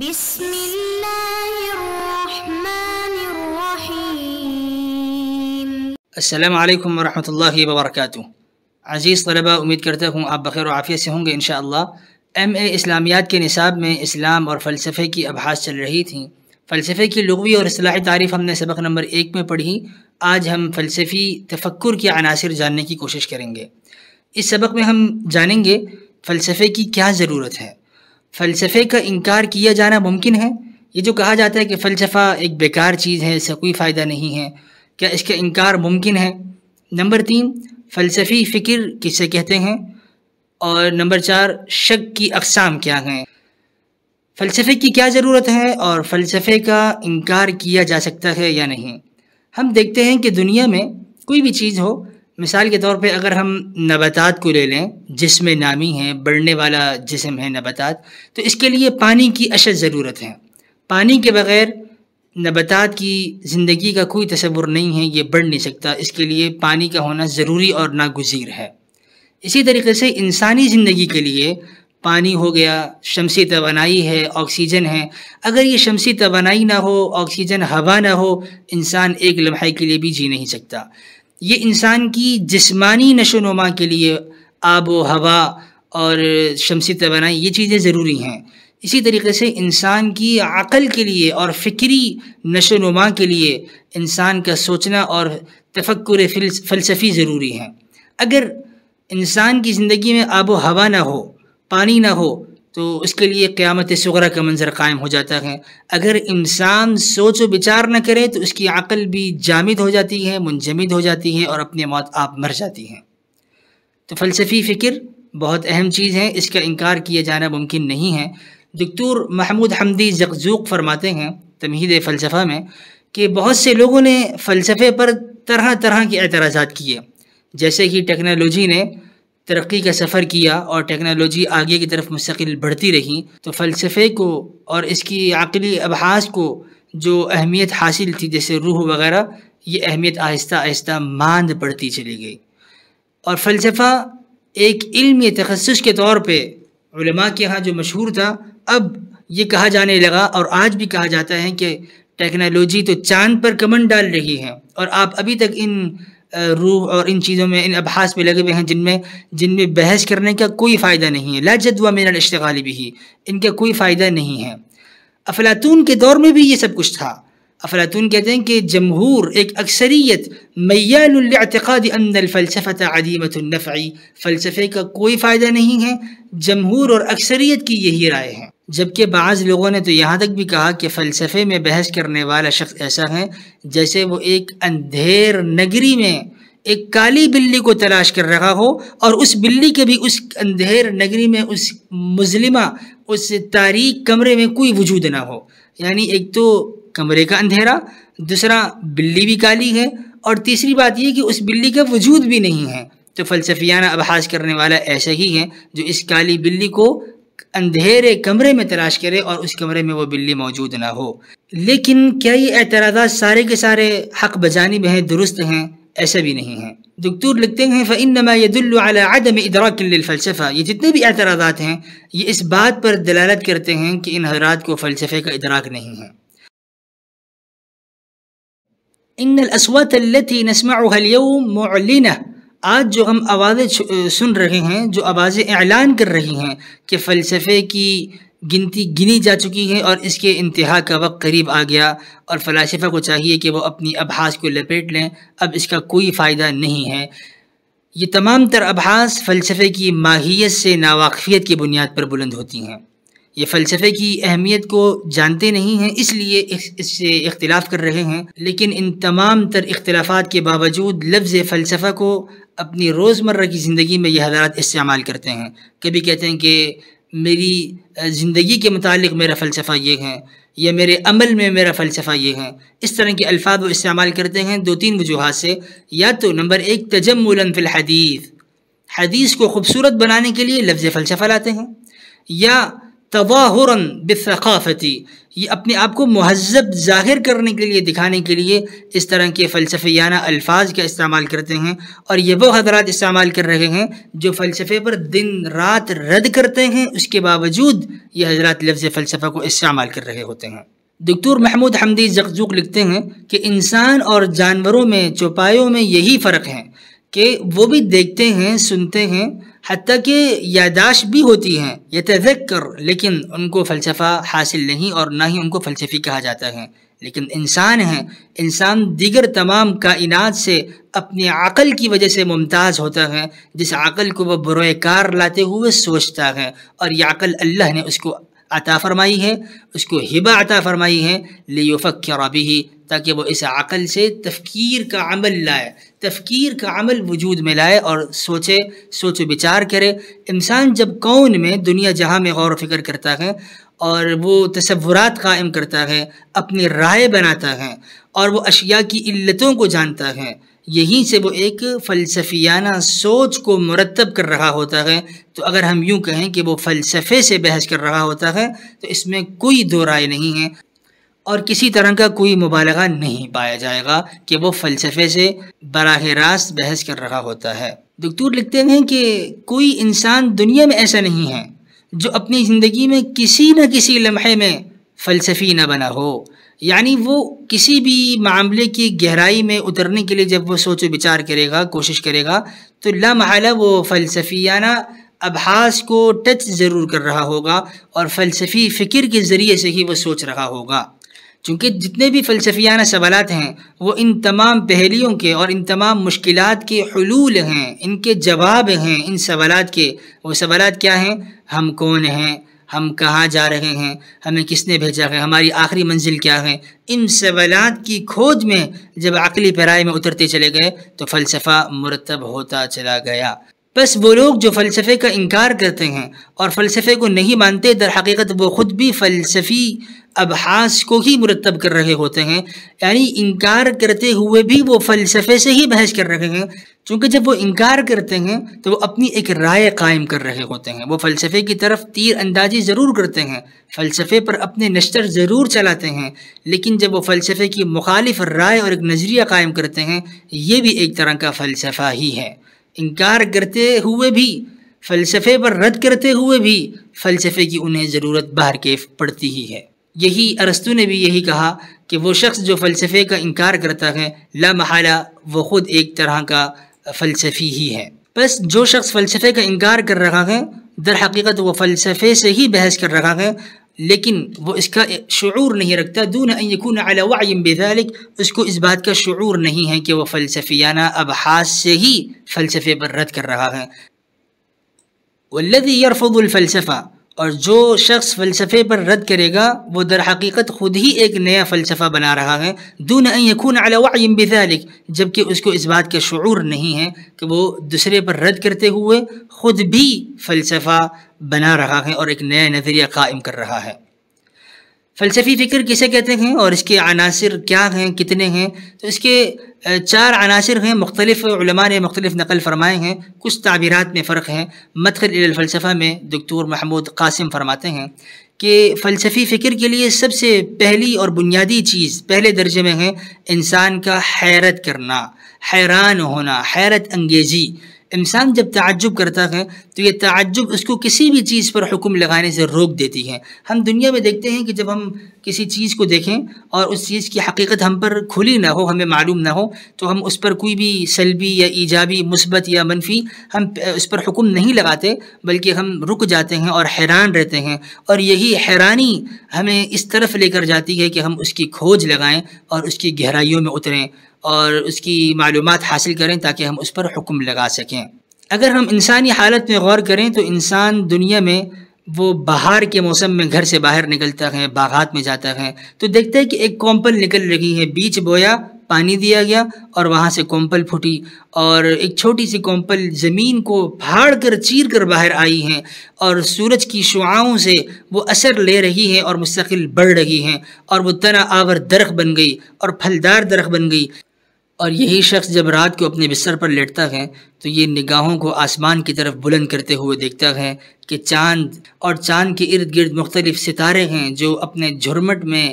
بسم اللہ الرحمن الرحیم السلام علیکم ورحمۃ اللہ وبرکاتہ عزیز طلبہ امید کرتا ہوں آپ بخیر و عافیہ سے ہوں گے انشاءاللہ ایم اے اسلامیات کے نصاب میں اسلام اور فلسفے کی ابحاث چل رہی تھیں فلسفے کی لغوی اور اصلاحی تعریف ہم نے سبق نمبر ایک میں پڑھی آج ہم فلسفی تفکر کے عناصر جاننے کی کوشش کریں گے اس سبق میں ہم جانیں گے فلسفے کی کیا ضرورت ہے فلسفے کا انکار کیا جانا ممکن ہے یہ جو کہا جاتا ہے کہ فلسفہ ایک بیکار چیز ہے اس سے کوئی فائدہ نہیں ہے کیا اس کا انکار ممکن ہے نمبر تین فلسفی فکر کسے کہتے ہیں اور نمبر چار شک کی اقسام کیا ہیں فلسفے کی کیا ضرورت ہے اور فلسفے کا انکار کیا جا سکتا ہے یا نہیں ہم دیکھتے ہیں کہ دنیا میں کوئی بھی چیز ہو مثال کے طور پہ اگر ہم نباتات کو لے لیں جسم نامی ہیں بڑھنے والا جسم ہے نباتات تو اس کے لیے پانی کی اشد ضرورت ہے پانی کے بغیر نباتات کی زندگی کا کوئی تصور نہیں ہے یہ بڑھ نہیں سکتا اس کے لیے پانی کا ہونا ضروری اور ناگزیر ہے اسی طریقے سے انسانی زندگی کے لیے پانی ہو گیا شمسی توانائی ہے آکسیجن ہے اگر یہ شمسی توانائی نہ ہو آکسیجن ہوا نہ ہو انسان ایک لمحے کے لیے بھی جی نہیں سکتا یہ انسان کی جسمانی نشو نما کے لیے آب و ہوا اور شمسی توانائی یہ چیزیں ضروری ہیں اسی طریقے سے انسان کی عقل کے لیے اور فکری نشو نما کے لیے انسان کا سوچنا اور تفکر فلسفی ضروری ہیں اگر انسان کی زندگی میں آب و ہوا نہ ہو پانی نہ ہو تو اس کے لیے قیامت سغرا کا منظر قائم ہو جاتا ہے اگر انسان سوچ و بچار نہ کرے تو اس کی عقل بھی جامد ہو جاتی ہے منجمد ہو جاتی ہے اور اپنے موت آپ مر جاتی ہیں تو فلسفی فکر بہت اہم چیز ہے اس کا انکار کیا جانا ممکن نہیں ہے دکتور محمود حمدی زقزوق فرماتے ہیں تمہید فلسفہ میں کہ بہت سے لوگوں نے فلسفے پر طرح طرح کے اعتراضات کیے جیسے کہ ٹیکنالوجی نے ترقی کا سفر کیا اور ٹیکنالوجی آگے کی طرف مستقل بڑھتی رہی تو فلسفے کو اور اس کی عقلی ابحاث کو جو اہمیت حاصل تھی جیسے روح وغیرہ یہ اہمیت آہستہ آہستہ ماند پڑتی چلی گئی اور فلسفہ ایک علمی تخصص کے طور پہ علماء کے ہاں جو مشہور تھا اب یہ کہا جانے لگا اور آج بھی کہا جاتا ہے کہ ٹیکنالوجی تو چاند پر کمن ڈال رہی ہے اور آپ ابھی تک ان روح اور ان چیزوں میں ان ابحاث میں لگے ہوئے ہیں جن میں جن میں بحث کرنے کا کوئی فائدہ نہیں ہے لاجد و میرا بھی ان کا کوئی فائدہ نہیں ہے افلاطون کے دور میں بھی یہ سب کچھ تھا افلاطون کہتے ہیں کہ جمہور ایک اکثریت میال الاعتقاد ان الفلسفت عدیمت النفعی فلسفے کا کوئی فائدہ نہیں ہے جمہور اور اکثریت کی یہی رائے ہے جبکہ بعض لوگوں نے تو یہاں تک بھی کہا کہ فلسفے میں بحث کرنے والا شخص ایسا ہے جیسے وہ ایک اندھیر نگری میں ایک کالی بلی کو تلاش کر رہا ہو اور اس بلی کے بھی اس اندھیر نگری میں اس مظلمہ اس تاریک کمرے میں کوئی وجود نہ ہو یعنی ایک تو کمرے کا اندھیرا دوسرا بلی بھی کالی ہے اور تیسری بات یہ کہ اس بلی کا وجود بھی نہیں ہے تو فلسفیانہ ابحاث کرنے والا ایسے ہی ہے جو اس کالی بلی کو اندھیرے کمرے میں تلاش کرے اور اس کمرے میں وہ بلی موجود نہ ہو لیکن کیا یہ اعتراضات سارے کے سارے حق بجانب ہیں درست ہیں ایسا بھی نہیں ہے دکتور لکھتے ہیں فَإِنَّمَا يَدُلُّ عَلَى عَدَمِ اِدْرَاكٍ لِلْفَلْسَفَةِ یہ جتنے بھی اعتراضات ہیں یہ اس بات پر دلالت کرتے ہیں کہ ان حضرات کو فلسفے کا ادراک نہیں ہے اِنَّ الْأَصْوَاتَ الَّتِي نَسْمَعُهَا الْيَوْمُ مُعْلِنَةِ آج جو ہم آوازیں سن رہے ہیں جو آوازیں اعلان کر رہی ہیں کہ فلسفے کی گنتی گنی جا چکی ہے اور اس کے انتہا کا وقت قریب آ گیا اور فلسفہ کو چاہیے کہ وہ اپنی ابحاث کو لپیٹ لیں اب اس کا کوئی فائدہ نہیں ہے یہ تمام تر ابحاث فلسفے کی ماہیت سے ناواقفیت کی بنیاد پر بلند ہوتی ہیں یہ فلسفے کی اہمیت کو جانتے نہیں ہیں اس لیے اس سے اختلاف کر رہے ہیں لیکن ان تمام تر اختلافات کے باوجود لفظ فلسفہ کو اپنی روز مرہ کی زندگی میں یہ حضرات استعمال کرتے ہیں کبھی کہتے ہیں کہ میری زندگی کے متعلق میرا فلسفہ یہ ہے یا میرے عمل میں میرا فلسفہ یہ ہے اس طرح کے الفاظ وہ استعمال کرتے ہیں دو تین وجوہات سے یا تو نمبر ایک تجملاً فی الحدیث حدیث کو خوبصورت بنانے کے لیے لفظ فلسفہ لاتے ہیں یا تواہراً بثقافتی یہ اپنے آپ کو مہذب ظاہر کرنے کے لیے دکھانے کے لیے اس طرح کے فلسفیانہ الفاظ کا استعمال کرتے ہیں اور یہ وہ حضرات استعمال کر رہے ہیں جو فلسفے پر دن رات رد کرتے ہیں اس کے باوجود یہ حضرات لفظ فلسفہ کو استعمال کر رہے ہوتے ہیں دکتور محمود حمدی زقزوق لکھتے ہیں کہ انسان اور جانوروں میں چوپایوں میں یہی فرق ہے کہ وہ بھی دیکھتے ہیں سنتے ہیں حتیٰ کہ یاداشت بھی ہوتی ہیں یتذکر لیکن ان کو فلسفہ حاصل نہیں اور نہ ہی ان کو فلسفی کہا جاتا ہے لیکن انسان ہیں انسان دیگر تمام کائنات سے اپنی عقل کی وجہ سے ممتاز ہوتا ہے جس عقل کو وہ بروئے کار لاتے ہوئے سوچتا ہے اور یہ عقل اللہ نے اس کو عطا فرمائی ہے اس کو ہبا عطا فرمائی ہے لیوفک بھی تاکہ وہ اس عقل سے تفکیر کا عمل لائے تفکیر کا عمل وجود میں لائے اور سوچے سوچ و بچار کرے انسان جب کون میں دنیا جہاں میں غور و فکر کرتا ہے اور وہ تصورات قائم کرتا ہے اپنی رائے بناتا ہے اور وہ اشیاء کی علتوں کو جانتا ہے یہیں سے وہ ایک فلسفیانہ سوچ کو مرتب کر رہا ہوتا ہے تو اگر ہم یوں کہیں کہ وہ فلسفے سے بحث کر رہا ہوتا ہے تو اس میں کوئی دو رائے نہیں ہے اور کسی طرح کا کوئی مبالغہ نہیں پایا جائے گا کہ وہ فلسفے سے براہ راست بحث کر رہا ہوتا ہے دکتور لکھتے ہیں کہ کوئی انسان دنیا میں ایسا نہیں ہے جو اپنی زندگی میں کسی نہ کسی لمحے میں فلسفی نہ بنا ہو یعنی وہ کسی بھی معاملے کی گہرائی میں اترنے کے لیے جب وہ سوچ و بچار کرے گا کوشش کرے گا تو لامحالہ وہ فلسفیانہ ابحاس کو ٹچ ضرور کر رہا ہوگا اور فلسفی فکر کے ذریعے سے ہی وہ سوچ رہا ہوگا چونکہ جتنے بھی فلسفیانہ سوالات ہیں وہ ان تمام پہلیوں کے اور ان تمام مشکلات کے حلول ہیں ان کے جواب ہیں ان سوالات کے وہ سوالات کیا ہیں ہم کون ہیں ہم کہاں جا رہے ہیں ہمیں کس نے بھیجا ہے ہماری آخری منزل کیا ہے ان سوالات کی کھوج میں جب عقلی پیرائے میں اترتے چلے گئے تو فلسفہ مرتب ہوتا چلا گیا بس وہ لوگ جو فلسفے کا انکار کرتے ہیں اور فلسفے کو نہیں مانتے در حقیقت وہ خود بھی فلسفی ابحاس کو ہی مرتب کر رہے ہوتے ہیں یعنی انکار کرتے ہوئے بھی وہ فلسفے سے ہی بحث کر رہے ہیں چونکہ جب وہ انکار کرتے ہیں تو وہ اپنی ایک رائے قائم کر رہے ہوتے ہیں وہ فلسفے کی طرف تیر اندازی ضرور کرتے ہیں فلسفے پر اپنے نشتر ضرور چلاتے ہیں لیکن جب وہ فلسفے کی مخالف رائے اور ایک نظریہ قائم کرتے ہیں یہ بھی ایک طرح کا فلسفہ ہی ہے انکار کرتے ہوئے بھی فلسفے پر رد کرتے ہوئے بھی فلسفے کی انہیں ضرورت باہر کے پڑتی ہی ہے یہی عرستو نے بھی یہی کہا کہ وہ شخص جو فلسفے کا انکار کرتا ہے لا محالہ وہ خود ایک طرح کا فلسفی ہی ہے بس جو شخص فلسفے کا انکار کر رہا ہے در حقیقت وہ فلسفے سے ہی بحث کر رہا ہے لیکن وہ اس کا شعور نہیں رکھتا دون ان یکون علی وعی بذالک اس کو اس بات کا شعور نہیں ہے کہ وہ فلسفیانہ ابحاث سے ہی فلسفے پر رد کر رہا ہے والذی یرفض الفلسفہ اور جو شخص فلسفے پر رد کرے گا وہ در حقیقت خود ہی ایک نیا فلسفہ بنا رہا ہے دون ان یکون علی وعی جب جبکہ اس کو اس بات کے شعور نہیں ہے کہ وہ دوسرے پر رد کرتے ہوئے خود بھی فلسفہ بنا رہا ہے اور ایک نیا نظریہ قائم کر رہا ہے فلسفی فکر کسے کہتے ہیں اور اس کے عناصر کیا ہیں کتنے ہیں تو اس کے چار عناصر ہیں مختلف علماء نے مختلف نقل فرمائے ہیں کچھ تعبیرات میں فرق ہیں مدخل الفلسفہ میں دکتور محمود قاسم فرماتے ہیں کہ فلسفی فکر کے لیے سب سے پہلی اور بنیادی چیز پہلے درجے میں ہے انسان کا حیرت کرنا حیران ہونا حیرت انگیزی انسان جب تعجب کرتا ہے تو یہ تعجب اس کو کسی بھی چیز پر حکم لگانے سے روک دیتی ہے ہم دنیا میں دیکھتے ہیں کہ جب ہم کسی چیز کو دیکھیں اور اس چیز کی حقیقت ہم پر کھلی نہ ہو ہمیں معلوم نہ ہو تو ہم اس پر کوئی بھی سلبی یا ایجابی مثبت یا منفی ہم اس پر حکم نہیں لگاتے بلکہ ہم رک جاتے ہیں اور حیران رہتے ہیں اور یہی حیرانی ہمیں اس طرف لے کر جاتی ہے کہ ہم اس کی کھوج لگائیں اور اس کی گہرائیوں میں اتریں اور اس کی معلومات حاصل کریں تاکہ ہم اس پر حکم لگا سکیں اگر ہم انسانی حالت میں غور کریں تو انسان دنیا میں وہ بہار کے موسم میں گھر سے باہر نکلتا ہے باغات میں جاتا ہے تو دیکھتا ہے کہ ایک کومپل نکل رہی ہے بیچ بویا پانی دیا گیا اور وہاں سے کومپل پھوٹی اور ایک چھوٹی سی کومپل زمین کو پھاڑ کر چیر کر باہر آئی ہیں اور سورج کی شعاؤں سے وہ اثر لے رہی ہیں اور مستقل بڑھ رہی ہیں اور وہ تنا آور درخ بن گئی اور پھلدار درخ بن گئی اور یہی شخص جب رات کو اپنے بستر پر لیٹتا ہے تو یہ نگاہوں کو آسمان کی طرف بلند کرتے ہوئے دیکھتا ہے کہ چاند اور چاند کے ارد گرد مختلف ستارے ہیں جو اپنے جھرمٹ میں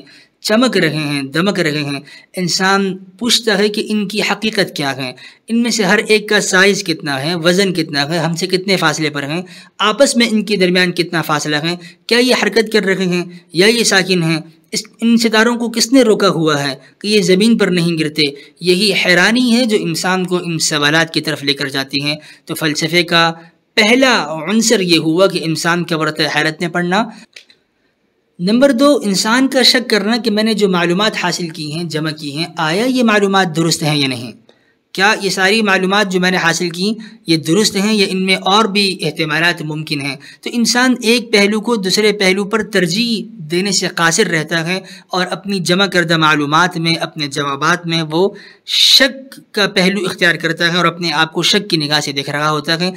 چمک رہے ہیں دمک رہے ہیں انسان پوچھتا ہے کہ ان کی حقیقت کیا ہے ان میں سے ہر ایک کا سائز کتنا ہے وزن کتنا ہے ہم سے کتنے فاصلے پر ہیں آپس میں ان کے درمیان کتنا فاصلہ ہے کیا یہ حرکت کر رہے ہیں یا یہ ساکن ہیں اس ان ستاروں کو کس نے روکا ہوا ہے کہ یہ زمین پر نہیں گرتے یہی حیرانی ہے جو انسان کو ان سوالات کی طرف لے کر جاتی ہیں تو فلسفے کا پہلا عنصر یہ ہوا کہ انسان کا ورت حیرت میں پڑھنا نمبر دو انسان کا شک کرنا کہ میں نے جو معلومات حاصل کی ہیں جمع کی ہیں آیا یہ معلومات درست ہیں یا نہیں کیا یہ ساری معلومات جو میں نے حاصل کی یہ درست ہیں یا ان میں اور بھی احتمالات ممکن ہیں تو انسان ایک پہلو کو دوسرے پہلو پر ترجیح دینے سے قاصر رہتا ہے اور اپنی جمع کردہ معلومات میں اپنے جوابات میں وہ شک کا پہلو اختیار کرتا ہے اور اپنے آپ کو شک کی نگاہ سے دیکھ رہا ہوتا ہے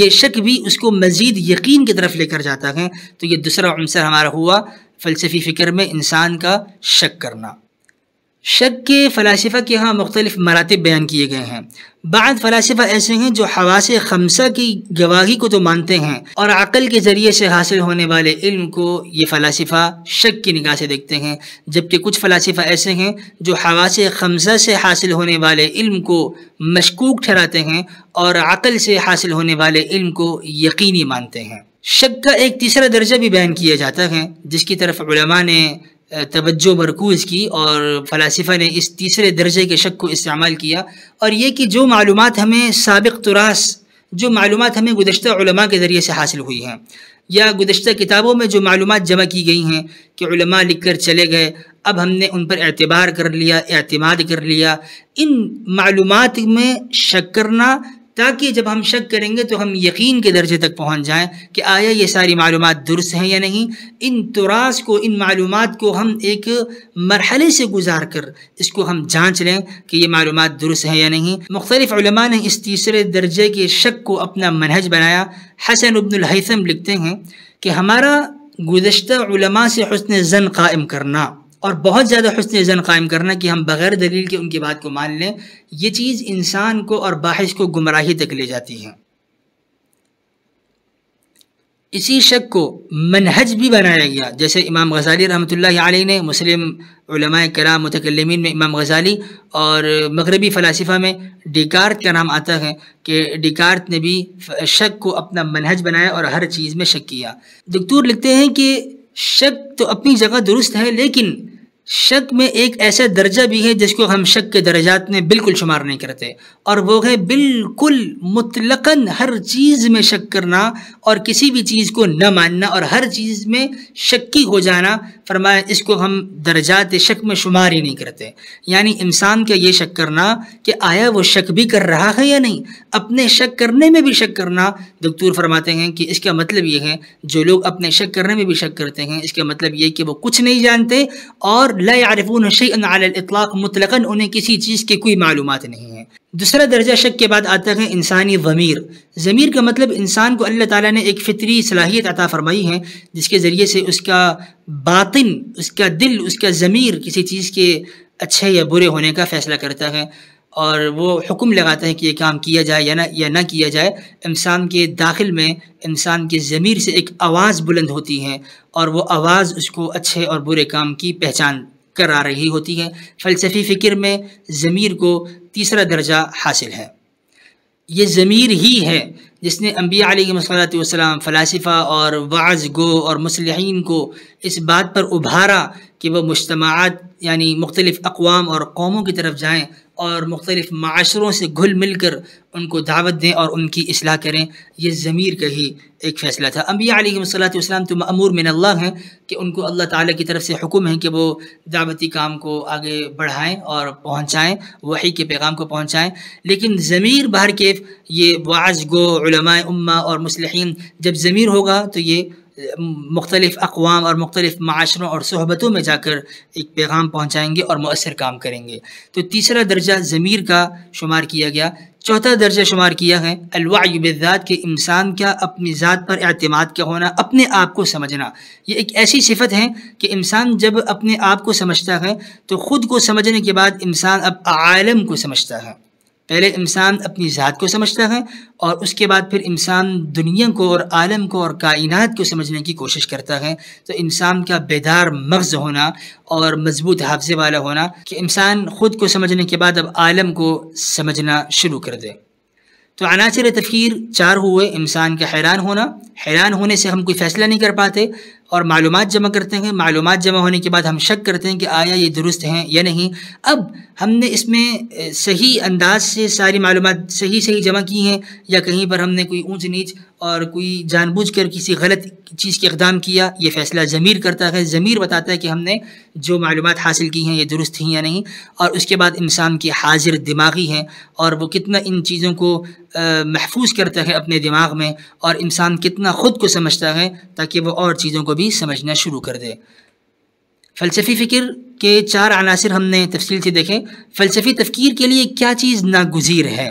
یہ شک بھی اس کو مزید یقین کی طرف لے کر جاتا ہے تو یہ دوسرا عنصر ہمارا ہوا فلسفی فکر میں انسان کا شک کرنا شک کے فلاسفہ کے ہاں مختلف مراتب بیان کیے گئے ہیں بعض فلاسفہ ایسے ہیں جو حواس خمسہ کی گواہی کو تو مانتے ہیں اور عقل کے ذریعے سے حاصل ہونے والے علم کو یہ فلاسفہ شک کی نگاہ سے دیکھتے ہیں جبکہ کچھ فلاسفہ ایسے ہیں جو حواس خمسہ سے حاصل ہونے والے علم کو مشکوک ٹھہراتے ہیں اور عقل سے حاصل ہونے والے علم کو یقینی مانتے ہیں شک کا ایک تیسرا درجہ بھی بیان کیا جاتا ہے جس کی طرف علماء نے توجہ مرکوز کی اور فلاسفہ نے اس تیسرے درجے کے شک کو استعمال کیا اور یہ کہ جو معلومات ہمیں سابق تراس جو معلومات ہمیں گزشتہ علماء کے ذریعے سے حاصل ہوئی ہیں یا گزشتہ کتابوں میں جو معلومات جمع کی گئی ہیں کہ علماء لکھ کر چلے گئے اب ہم نے ان پر اعتبار کر لیا اعتماد کر لیا ان معلومات میں شک کرنا تاکہ جب ہم شک کریں گے تو ہم یقین کے درجے تک پہنچ جائیں کہ آیا یہ ساری معلومات درست ہیں یا نہیں ان تراس کو ان معلومات کو ہم ایک مرحلے سے گزار کر اس کو ہم جانچ لیں کہ یہ معلومات درست ہیں یا نہیں مختلف علماء نے اس تیسرے درجے کے شک کو اپنا منہج بنایا حسن ابن الحیثم لکھتے ہیں کہ ہمارا گزشتہ علماء سے حسن زن قائم کرنا اور بہت زیادہ حسن زن قائم کرنا کہ ہم بغیر دلیل کے ان کے بات کو مان لیں یہ چیز انسان کو اور باحث کو گمراہی تک لے جاتی ہے اسی شک کو منہج بھی بنایا گیا جیسے امام غزالی رحمۃ اللہ علیہ نے مسلم علماء کرام متکلمین میں امام غزالی اور مغربی فلاسفہ میں ڈیکارت کا نام آتا ہے کہ ڈیکارت نے بھی شک کو اپنا منہج بنایا اور ہر چیز میں شک کیا دکتور لکھتے ہیں کہ شک تو اپنی جگہ درست ہے لیکن شک میں ایک ایسا درجہ بھی ہے جس کو ہم شک کے درجات میں بالکل شمار نہیں کرتے اور وہ ہے بالکل مطلقاً ہر چیز میں شک کرنا اور کسی بھی چیز کو نہ ماننا اور ہر چیز میں شکی ہو جانا فرمایا اس کو ہم درجات شک میں شمار ہی نہیں کرتے یعنی انسان کا یہ شک کرنا کہ آیا وہ شک بھی کر رہا ہے یا نہیں اپنے شک کرنے میں بھی شک کرنا دکتور فرماتے ہیں کہ اس کا مطلب یہ ہے جو لوگ اپنے شک کرنے میں بھی شک کرتے ہیں اس کا مطلب یہ کہ وہ کچھ نہیں جانتے اور لا يعرفون شیئن علی الاطلاق مطلقاً انہیں کسی چیز کے کوئی معلومات نہیں ہیں دوسرا درجہ شک کے بعد آتا ہے انسانی ضمیر ضمیر کا مطلب انسان کو اللہ تعالیٰ نے ایک فطری صلاحیت عطا فرمائی ہے جس کے ذریعے سے اس کا باطن اس کا دل اس کا ضمیر کسی چیز کے اچھے یا برے ہونے کا فیصلہ کرتا ہے اور وہ حکم لگاتا ہے کہ یہ کام کیا جائے یا نہ یا نہ کیا جائے انسان کے داخل میں انسان کے ضمیر سے ایک آواز بلند ہوتی ہے اور وہ آواز اس کو اچھے اور برے کام کی پہچان کرا رہی ہوتی ہے فلسفی فکر میں ضمیر کو تیسرا درجہ حاصل ہے یہ ضمیر ہی ہے جس نے انبیاء علیہ السلام فلاسفہ اور بعض گو اور مصلحین کو اس بات پر ابھارا کہ وہ مجتمعات یعنی مختلف اقوام اور قوموں کی طرف جائیں اور مختلف معاشروں سے گھل مل کر ان کو دعوت دیں اور ان کی اصلاح کریں یہ ضمیر کا ہی ایک فیصلہ تھا انبیاء علیہ گڑھ والسلام تو معمور من اللہ ہیں کہ ان کو اللہ تعالیٰ کی طرف سے حکم ہیں کہ وہ دعوتی کام کو آگے بڑھائیں اور پہنچائیں وحی کے پیغام کو پہنچائیں لیکن ضمیر بہر کیف یہ بعض گو علماء امہ اور مسلحین جب ضمیر ہوگا تو یہ مختلف اقوام اور مختلف معاشروں اور صحبتوں میں جا کر ایک پیغام پہنچائیں گے اور مؤثر کام کریں گے تو تیسرا درجہ ضمیر کا شمار کیا گیا چوتھا درجہ شمار کیا ہے الوعی بالذات کے انسان کا اپنی ذات پر اعتماد کا ہونا اپنے آپ کو سمجھنا یہ ایک ایسی صفت ہے کہ انسان جب اپنے آپ کو سمجھتا ہے تو خود کو سمجھنے کے بعد انسان اب عالم کو سمجھتا ہے پہلے انسان اپنی ذات کو سمجھتا ہے اور اس کے بعد پھر انسان دنیا کو اور عالم کو اور کائنات کو سمجھنے کی کوشش کرتا ہے تو انسان کا بیدار مغز ہونا اور مضبوط حافظے والا ہونا کہ انسان خود کو سمجھنے کے بعد اب عالم کو سمجھنا شروع کر دے تو عناصر تفکیر چار ہوئے انسان کا حیران ہونا حیران ہونے سے ہم کوئی فیصلہ نہیں کر پاتے اور معلومات جمع کرتے ہیں معلومات جمع ہونے کے بعد ہم شک کرتے ہیں کہ آیا یہ درست ہیں یا نہیں اب ہم نے اس میں صحیح انداز سے ساری معلومات صحیح صحیح جمع کی ہیں یا کہیں پر ہم نے کوئی اونچ نیچ اور کوئی جان بوجھ کر کسی غلط چیز کے اقدام کیا یہ فیصلہ ضمیر کرتا ہے ضمیر بتاتا ہے کہ ہم نے جو معلومات حاصل کی ہیں یہ درست ہیں یا نہیں اور اس کے بعد انسان کی حاضر دماغی ہیں اور وہ کتنا ان چیزوں کو محفوظ کرتا ہے اپنے دماغ میں اور انسان کتنا خود کو سمجھتا ہے تاکہ وہ اور چیزوں کو بھی سمجھنا شروع کر دے فلسفی فکر کے چار عناصر ہم نے تفصیل سے دیکھے فلسفی تفکیر کے لیے کیا چیز ناگزیر ہے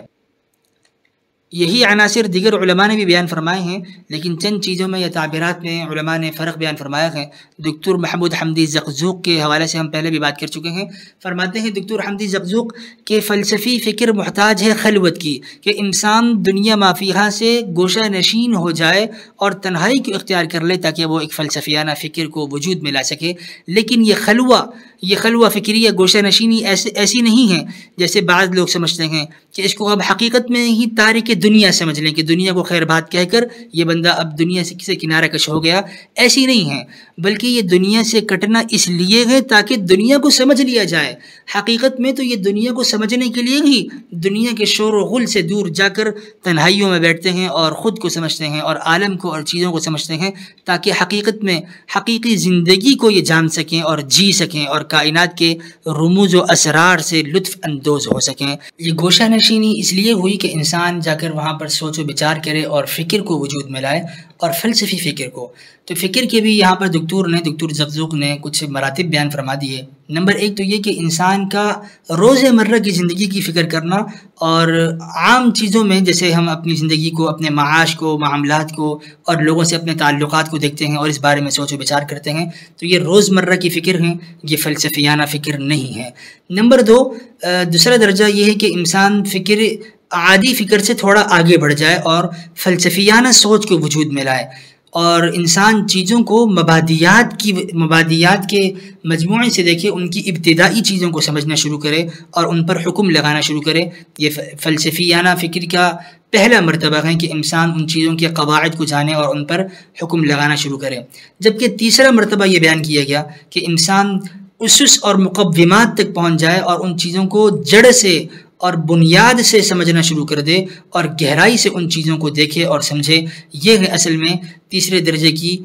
یہی عناصر دیگر علماء نے بھی بیان فرمائے ہیں لیکن چند چیزوں میں یا تعبیرات میں علماء نے فرق بیان فرمایا ہے دکتور محمود حمدی زقزوق کے حوالے سے ہم پہلے بھی بات کر چکے ہیں فرماتے ہیں دکتور حمدی زقزوق کے فلسفی فکر محتاج ہے خلوت کی کہ انسان دنیا مافیہ سے گوشہ نشین ہو جائے اور تنہائی کو اختیار کر لے تاکہ وہ ایک فلسفیانہ فکر کو وجود میں لا سکے لیکن یہ خلوہ یہ خلوہ فکری یا گوشہ نشینی ایسی نہیں ہے جیسے بعض لوگ سمجھتے ہیں کہ اس کو اب حقیقت میں ہی تارک دنیا سمجھ لیں کہ دنیا کو خیر بات کہہ کر یہ بندہ اب دنیا سے کسی کنارہ کش ہو گیا ایسی نہیں ہے بلکہ یہ دنیا سے کٹنا اس لیے ہے تاکہ دنیا کو سمجھ لیا جائے حقیقت میں تو یہ دنیا کو سمجھنے کے لیے ہی دنیا کے شور و غل سے دور جا کر تنہائیوں میں بیٹھتے ہیں اور خود کو سمجھتے ہیں اور عالم کو اور چیزوں کو سمجھتے ہیں تاکہ حقیقت میں حقیقی زندگی کو یہ جان سکیں اور جی سکیں اور کائنات کے رموز و اسرار سے لطف اندوز ہو سکیں یہ گوشہ نشینی اس لیے ہوئی کہ انسان جا کر پھر وہاں پر سوچ و بچار کرے اور فکر کو وجود میں لائے اور فلسفی فکر کو تو فکر کے بھی یہاں پر دکتور نے دکتور زبزوق نے کچھ مراتب بیان فرما دیے نمبر ایک تو یہ کہ انسان کا روز مرہ کی زندگی کی فکر کرنا اور عام چیزوں میں جیسے ہم اپنی زندگی کو اپنے معاش کو معاملات کو اور لوگوں سے اپنے تعلقات کو دیکھتے ہیں اور اس بارے میں سوچ و بچار کرتے ہیں تو یہ روز مرہ کی فکر ہیں یہ فلسفیانہ فکر نہیں ہے نمبر دو دوسرا درجہ یہ ہے کہ انسان فکر عادی فکر سے تھوڑا آگے بڑھ جائے اور فلسفیانہ سوچ کو وجود میں لائے اور انسان چیزوں کو مبادیات کی مبادیات کے مجموعے سے دیکھے ان کی ابتدائی چیزوں کو سمجھنا شروع کرے اور ان پر حکم لگانا شروع کرے یہ فلسفیانہ فکر کا پہلا مرتبہ ہے کہ انسان ان چیزوں کے قواعد کو جانے اور ان پر حکم لگانا شروع کرے جبکہ تیسرا مرتبہ یہ بیان کیا گیا کہ انسان اسس اور مقدمات تک پہنچ جائے اور ان چیزوں کو جڑ سے اور بنیاد سے سمجھنا شروع کر دے اور گہرائی سے ان چیزوں کو دیکھے اور سمجھے یہ ہے اصل میں تیسرے درجے کی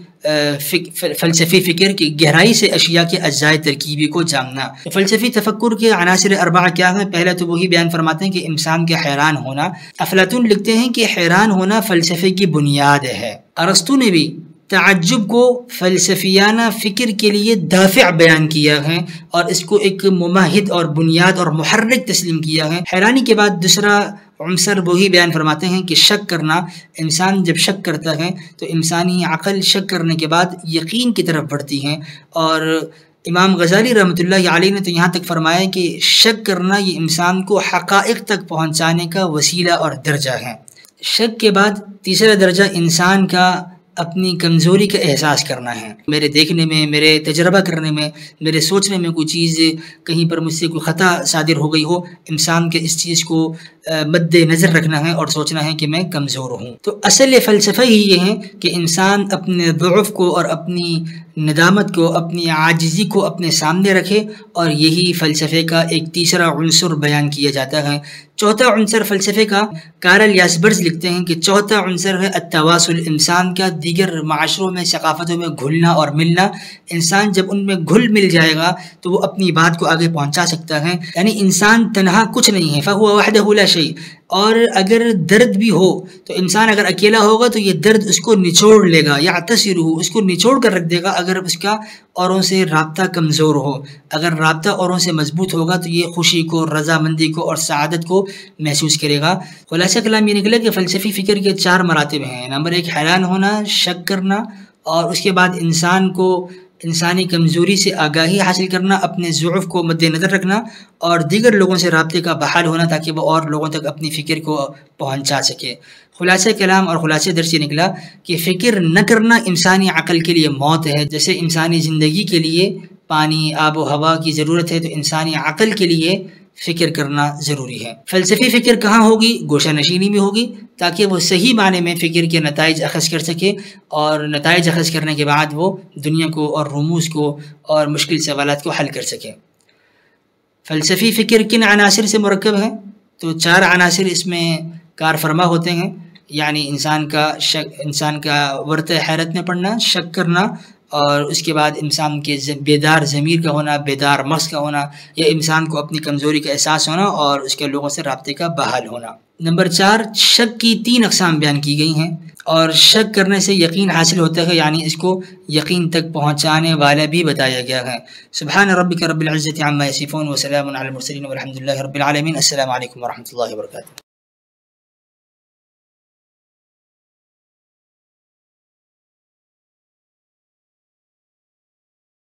فلسفی فکر کی گہرائی سے اشیاء کے اجزائے ترکیبی کو جاننا فلسفی تفکر کے عناصر اربعہ کیا ہے پہلے تو وہی بیان فرماتے ہیں کہ امسان کے حیران ہونا افلاطون لکھتے ہیں کہ حیران ہونا فلسفے کی بنیاد ہے اورستوں نے بھی تعجب کو فلسفیانہ فکر کے لیے دافع بیان کیا ہے اور اس کو ایک مماہد اور بنیاد اور محرک تسلیم کیا ہے حیرانی کے بعد دوسرا عمصر وہی بیان فرماتے ہیں کہ شک کرنا انسان جب شک کرتا ہے تو انسانی عقل شک کرنے کے بعد یقین کی طرف بڑھتی ہے اور امام غزالی رحمت اللہ علیہ نے تو یہاں تک فرمایا کہ شک کرنا یہ انسان کو حقائق تک پہنچانے کا وسیلہ اور درجہ ہے شک کے بعد تیسرا درجہ انسان کا اپنی کمزوری کا احساس کرنا ہے میرے دیکھنے میں میرے تجربہ کرنے میں میرے سوچنے میں کوئی چیز کہیں پر مجھ سے کوئی خطا صادر ہو گئی ہو انسان کے اس چیز کو مد نظر رکھنا ہے اور سوچنا ہے کہ میں کمزور ہوں تو اصل فلسفہ ہی یہ ہے کہ انسان اپنے ضعف کو اور اپنی ندامت کو اپنی عاجزی کو اپنے سامنے رکھے اور یہی فلسفے کا ایک تیسرا عنصر بیان کیا جاتا ہے چوتھا عنصر فلسفے کا کارل یاسبرز لکھتے ہیں کہ چوتھا عنصر ہے التواصل انسان کا دیگر معاشروں میں ثقافتوں میں گھلنا اور ملنا انسان جب ان میں گھل مل جائے گا تو وہ اپنی بات کو آگے پہنچا سکتا ہے یعنی انسان تنہا کچھ نہیں ہے فہو وحدہ لا شیع اور اگر درد بھی ہو تو انسان اگر اکیلا ہوگا تو یہ درد اس کو نچوڑ لے گا یا عتصر ہو اس کو نچوڑ کر رکھ دے گا اگر اس کا اوروں سے رابطہ کمزور ہو اگر رابطہ اوروں سے مضبوط ہوگا تو یہ خوشی کو رضامندی کو اور سعادت کو محسوس کرے گا خلاصہ کلام یہ نکلا کہ فلسفی فکر کے چار مراتب ہیں نمبر ایک حیران ہونا شک کرنا اور اس کے بعد انسان کو انسانی کمزوری سے آگاہی حاصل کرنا اپنے ضعف کو مد نظر رکھنا اور دیگر لوگوں سے رابطے کا بحال ہونا تاکہ وہ اور لوگوں تک اپنی فکر کو پہنچا سکے خلاصہ کلام اور خلاصہ درسی نکلا کہ فکر نہ کرنا انسانی عقل کے لیے موت ہے جیسے انسانی زندگی کے لیے پانی آب و ہوا کی ضرورت ہے تو انسانی عقل کے لیے فکر کرنا ضروری ہے فلسفی فکر کہاں ہوگی گوشہ نشینی میں ہوگی تاکہ وہ صحیح معنی میں فکر کے نتائج اخذ کر سکے اور نتائج اخذ کرنے کے بعد وہ دنیا کو اور رموز کو اور مشکل سوالات کو حل کر سکے فلسفی فکر کن عناصر سے مرکب ہے تو چار عناصر اس میں کار فرما ہوتے ہیں یعنی انسان کا شک انسان کا ورط حیرت میں پڑنا شک کرنا اور اس کے بعد انسان کے بیدار ضمیر کا ہونا بیدار مغز کا ہونا یا انسان کو اپنی کمزوری کا احساس ہونا اور اس کے لوگوں سے رابطے کا بحال ہونا نمبر چار شک کی تین اقسام بیان کی گئی ہیں اور شک کرنے سے یقین حاصل ہوتا ہے یعنی اس کو یقین تک پہنچانے والا بھی بتایا گیا ہے سبحان ربک رب العزت عما یصفون السلم علی وسلم و رحمۃ رب العالمین السلام علیکم ورحمۃ اللہ وبرکاتہ